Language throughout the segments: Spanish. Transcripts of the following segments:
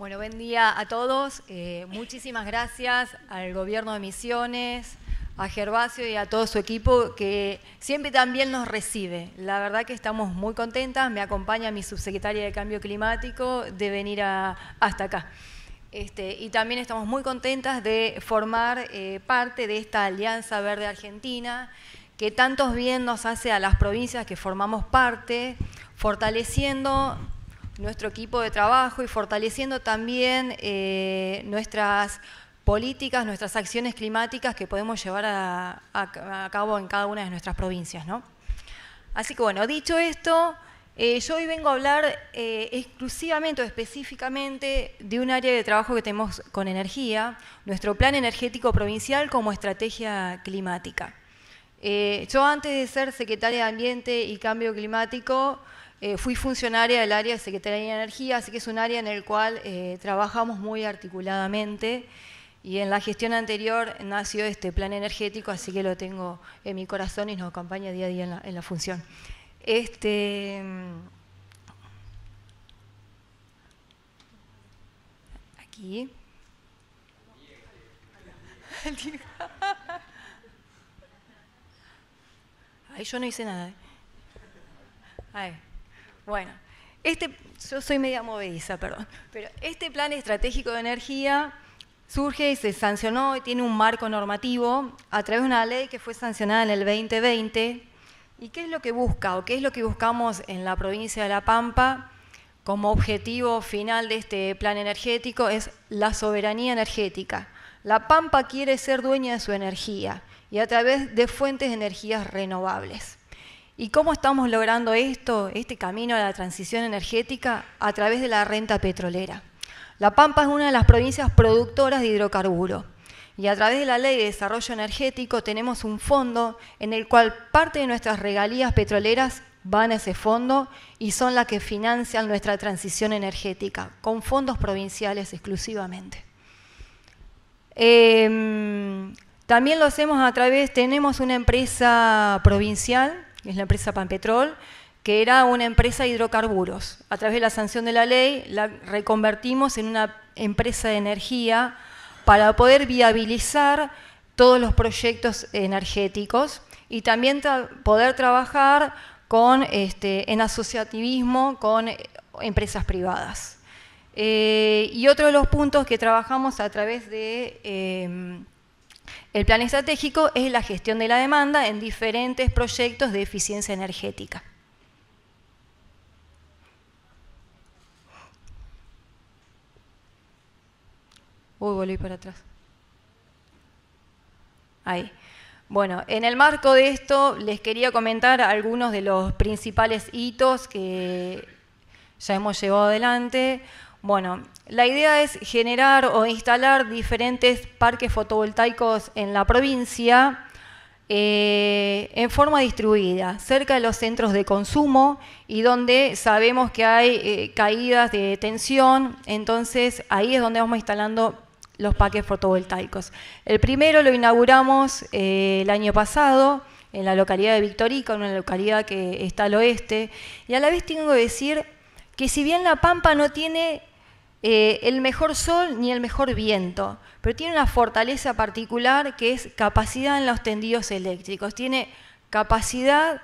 Bueno, buen día a todos. Eh, muchísimas gracias al Gobierno de Misiones, a Gervasio y a todo su equipo que siempre también nos recibe. La verdad que estamos muy contentas. Me acompaña mi subsecretaria de Cambio Climático de venir hasta acá. Este, y también estamos muy contentas de formar eh, parte de esta Alianza Verde Argentina que tantos bien nos hace a las provincias que formamos parte, fortaleciendo nuestro equipo de trabajo y fortaleciendo también eh, nuestras políticas, nuestras acciones climáticas que podemos llevar a, cabo en cada una de nuestras provincias. Así que bueno, dicho esto, eh, yo hoy vengo a hablar eh, exclusivamente o específicamente de un área de trabajo que tenemos con energía, nuestro plan energético provincial como estrategia climática. yo antes de ser secretaria de Ambiente y Cambio Climático, eh, fui funcionaria del área de Secretaría de Energía, así que es un área en el cual eh, trabajamos muy articuladamente y en la gestión anterior nació este plan energético, así que lo tengo en mi corazón y nos acompaña día a día en la, función. Este, mm, aquí. Ahí yo no hice nada. Eh. Ahí. Bueno, este, yo soy media movediza, perdón, pero este plan estratégico de energía surge y se sancionó y tiene un marco normativo a través de una ley que fue sancionada en el 2020. ¿Y qué es lo que busca o qué es lo que buscamos en la provincia de La Pampa como objetivo final de este plan energético? Es la soberanía energética. La Pampa quiere ser dueña de su energía y a través de fuentes de energías renovables. ¿Y cómo estamos logrando esto, este camino a la transición energética? A través de la renta petrolera. La Pampa es una de las provincias productoras de hidrocarburos. Y a través de la Ley de Desarrollo Energético tenemos un fondo en el cual parte de nuestras regalías petroleras van a ese fondo y son las que financian nuestra transición energética, con fondos provinciales exclusivamente. Em, también lo hacemos a través, tenemos una empresa provincial es la empresa Panpetrol, que era una empresa de hidrocarburos. A través de la sanción de la ley la reconvertimos en una empresa de energía para poder viabilizar todos los proyectos energéticos y también poder trabajar con, este, en asociativismo con eh, empresas privadas. Eh, y otro de los puntos que trabajamos a través de... Em, el plan estratégico es la gestión de la demanda en diferentes proyectos de eficiencia energética. Uy, volví para atrás. Ahí. Bueno, en el marco de esto les quería comentar algunos de los principales hitos que ya hemos llevado adelante. Bueno, la idea es generar o instalar diferentes parques fotovoltaicos en la provincia eh, en forma distribuida, cerca de los centros de consumo y donde sabemos que hay eh, caídas de tensión, entonces ahí es donde vamos instalando los parques fotovoltaicos. El primero lo inauguramos eh, el año pasado en la localidad de Victorica, una localidad que está al oeste, y a la vez tengo que decir que si bien La Pampa no tiene eh, el mejor sol ni el mejor viento, pero tiene una fortaleza particular que es capacidad en los tendidos eléctricos, tiene capacidad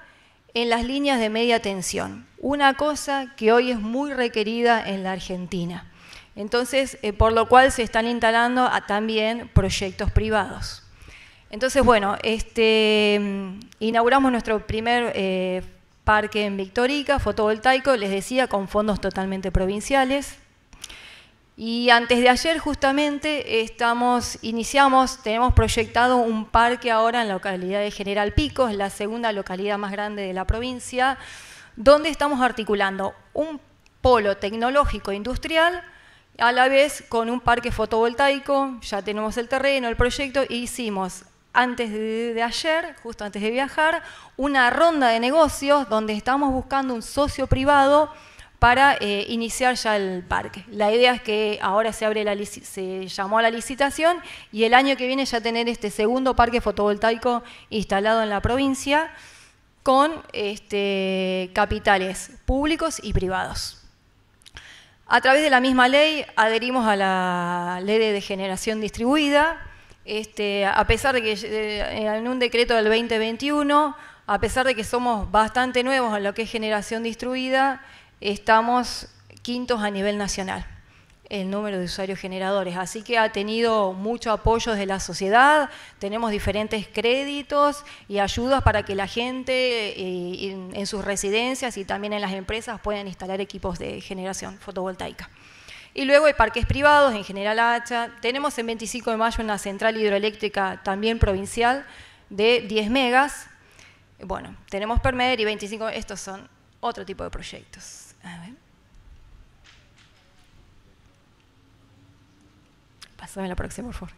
en las líneas de media tensión, una cosa que hoy es muy requerida en la Argentina. Entonces, eh, por lo cual se están instalando ah, también proyectos privados. Entonces, bueno, este, mm, inauguramos nuestro primer eh, parque en Victorica, fotovoltaico, les decía, con fondos totalmente provinciales. Y antes de ayer justamente iniciamos, tenemos proyectado un parque ahora en la localidad de General Pico, es la segunda localidad más grande de la provincia, donde estamos articulando un polo tecnológico industrial a la vez con un parque fotovoltaico, ya tenemos el terreno, el proyecto, e hicimos antes de, ayer, justo antes de viajar, una ronda de negocios donde estamos buscando un socio privado para eh, iniciar ya el parque. La idea es que ahora se, abre la llamó a la licitación y el año que viene ya tener este segundo parque fotovoltaico instalado en la provincia con este, capitales públicos y privados. A través de la misma ley adherimos a la ley de generación distribuida, este, a pesar de que eh, en un decreto del 2021, a pesar de que somos bastante nuevos en lo que es generación distribuida, estamos quintos a nivel nacional el número de usuarios generadores. Así que ha tenido mucho apoyo de la sociedad, tenemos diferentes créditos y ayudas para que la gente eh, en sus residencias y también en las empresas puedan instalar equipos de generación fotovoltaica. Y luego hay parques privados, en general Hacha. Tenemos en 25 de mayo una central hidroeléctrica también provincial de 10 megas. Bueno, tenemos Permer y 25, estos son otro tipo de proyectos. A Pásame la próxima, por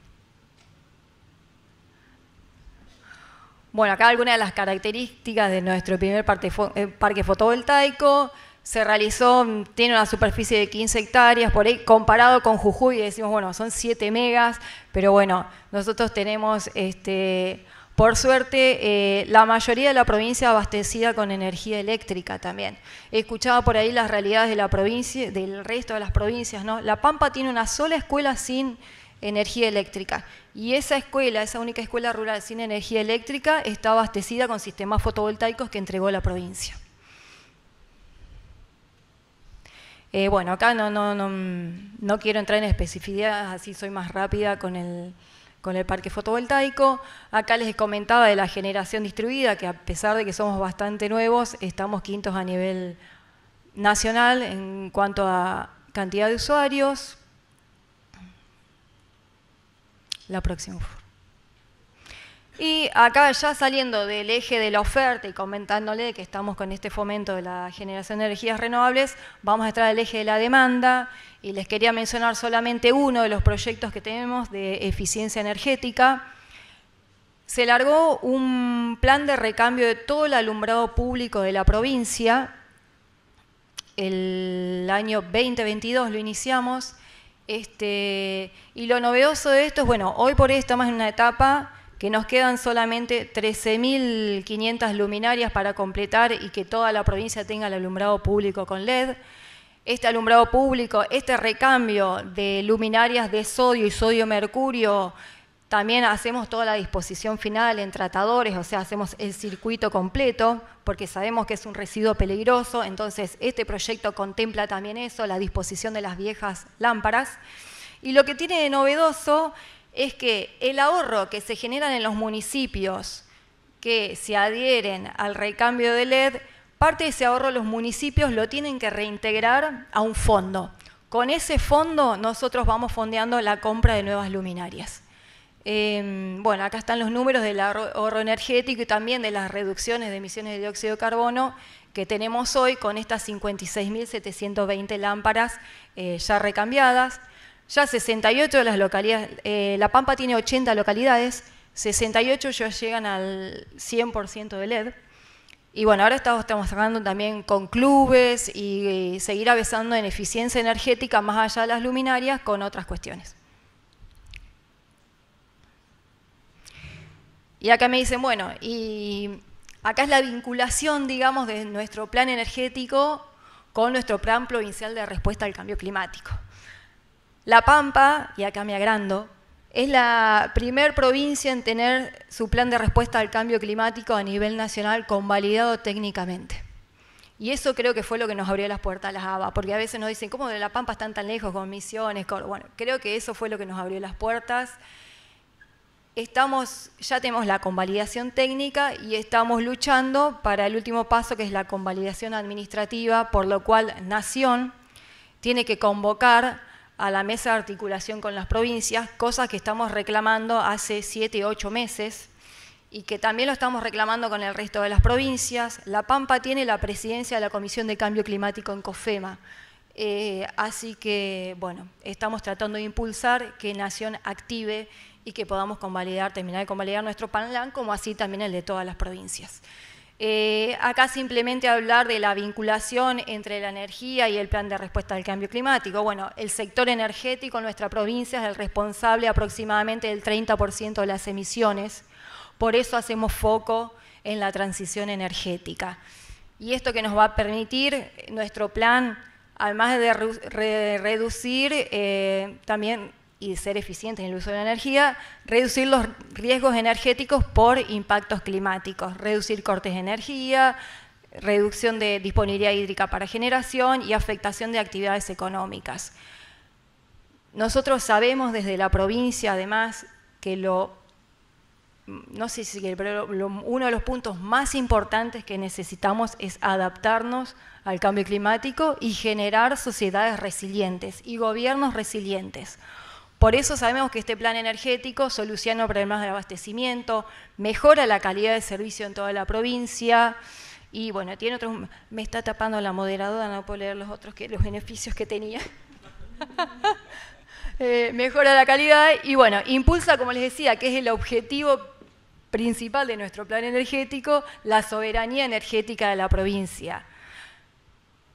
Bueno, acá algunas de las características de nuestro primer eh, parque fotovoltaico. Se realizó, tiene una superficie de 15 hectáreas, por ahí comparado con Jujuy decimos, bueno, son 7 megas, pero bueno, nosotros tenemos este, por suerte, eh, la mayoría de la provincia abastecida con energía eléctrica también. He escuchado por ahí las realidades de la provincia, del resto de las provincias, ¿no? La Pampa tiene una sola escuela sin energía eléctrica. Y esa escuela, esa única escuela rural sin energía eléctrica, está abastecida con sistemas fotovoltaicos que entregó la provincia. Eh, bueno, acá no, no, no quiero entrar en especificidades, así soy más rápida con el, con el parque fotovoltaico. Acá les comentaba de la generación distribuida, que a pesar de que somos bastante nuevos, estamos quintos a nivel nacional en cuanto a cantidad de usuarios. La próxima. Y acá ya saliendo del eje de la oferta y comentándole que estamos con este fomento de la generación de energías renovables, vamos a entrar al eje de la demanda y les quería mencionar solamente uno de los proyectos que tenemos de eficiencia energética. Se largó un plan de recambio de todo el alumbrado público de la provincia. El año 2022 lo iniciamos. Este, y lo novedoso de esto es, bueno, hoy por hoy estamos en una etapa que nos quedan solamente 13.500 luminarias para completar y que toda la provincia tenga el alumbrado público con LED. Este alumbrado público, este recambio de luminarias de sodio y sodio-mercurio, también hacemos toda la disposición final en tratadores, o sea, hacemos el circuito completo, porque sabemos que es un residuo peligroso, entonces este proyecto contempla también eso, la disposición de las viejas lámparas. Y lo que tiene de novedoso es que el ahorro que se generan en los municipios que se adhieren al recambio de LED, parte de ese ahorro los municipios lo tienen que reintegrar a un fondo. Con ese fondo nosotros vamos fondeando la compra de nuevas luminarias. Em, bueno, acá están los números del ahorro energético y también de las reducciones de emisiones de dióxido de carbono que tenemos hoy con estas 56.720 lámparas eh, ya recambiadas. Ya 68 de las localidades, eh, La Pampa tiene 80 localidades, 68 ya llegan al 100% de LED. Y bueno, ahora estamos trabajando también con clubes y, eh, seguir avanzando en eficiencia energética más allá de las luminarias con otras cuestiones. Y acá me dicen, bueno, y acá es la vinculación, digamos, de nuestro plan energético con nuestro plan provincial de respuesta al cambio climático. La Pampa, y acá me agrando, es la primer provincia en tener su plan de respuesta al cambio climático a nivel nacional convalidado técnicamente. Y eso creo que fue lo que nos abrió las puertas a las ABA, porque a veces nos dicen, ¿cómo de La Pampa están tan lejos con misiones? Bueno, creo que eso fue lo que nos abrió las puertas. Estamos, ya tenemos la convalidación técnica y estamos luchando para el último paso, que es la convalidación administrativa, por lo cual Nación tiene que convocar a la mesa de articulación con las provincias, cosas que estamos reclamando hace siete, ocho meses y que también lo estamos reclamando con el resto de las provincias. La Pampa tiene la presidencia de la Comisión de Cambio Climático en COFEMA. Eh, así que, bueno, estamos tratando de impulsar que Nación active y que podamos convalidar, terminar de convalidar nuestro PANLAN, como así también el de todas las provincias. Eh, acá simplemente hablar de la vinculación entre la energía y el plan de respuesta al cambio climático. Bueno, el sector energético en nuestra provincia es el responsable aproximadamente del 30% de las emisiones, por eso hacemos foco en la transición energética. Y esto que nos va a permitir nuestro plan, además de reducir, eh, también y ser eficientes en el uso de la energía, reducir los riesgos energéticos por impactos climáticos, reducir cortes de energía, reducción de disponibilidad hídrica para generación y afectación de actividades económicas. Nosotros sabemos desde la provincia, además, que lo, no sé si, pero uno de los puntos más importantes que necesitamos es adaptarnos al cambio climático y generar sociedades resilientes y gobiernos resilientes. Por eso sabemos que este plan energético soluciona problemas de abastecimiento, mejora la calidad de servicio en toda la provincia y bueno, tiene otros, me está tapando la moderadora, no puedo leer los otros, que, los beneficios que tenía. Eh, mejora la calidad y bueno, impulsa, como les decía, que es el objetivo principal de nuestro plan energético, la soberanía energética de la provincia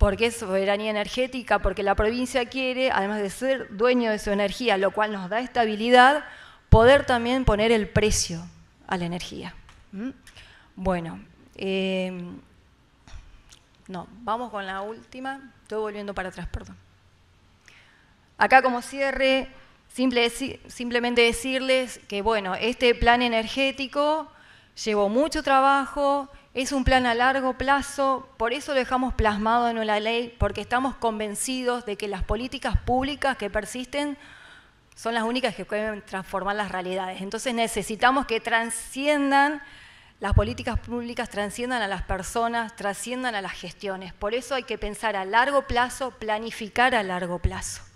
porque es soberanía energética, porque la provincia quiere, además de ser dueño de su energía, lo cual nos da estabilidad, poder también poner el precio a la energía. ¿Mm? Bueno, em, no, vamos con la última. Estoy volviendo para atrás, perdón. Acá como cierre, simplemente decirles que, bueno, este plan energético llevó mucho trabajo, es un plan a largo plazo, por eso lo dejamos plasmado en la ley, porque estamos convencidos de que las políticas públicas que persisten son las únicas que pueden transformar las realidades. Entonces necesitamos que transciendan las políticas públicas trasciendan a las personas, trasciendan a las gestiones. Por eso hay que pensar a largo plazo, planificar a largo plazo.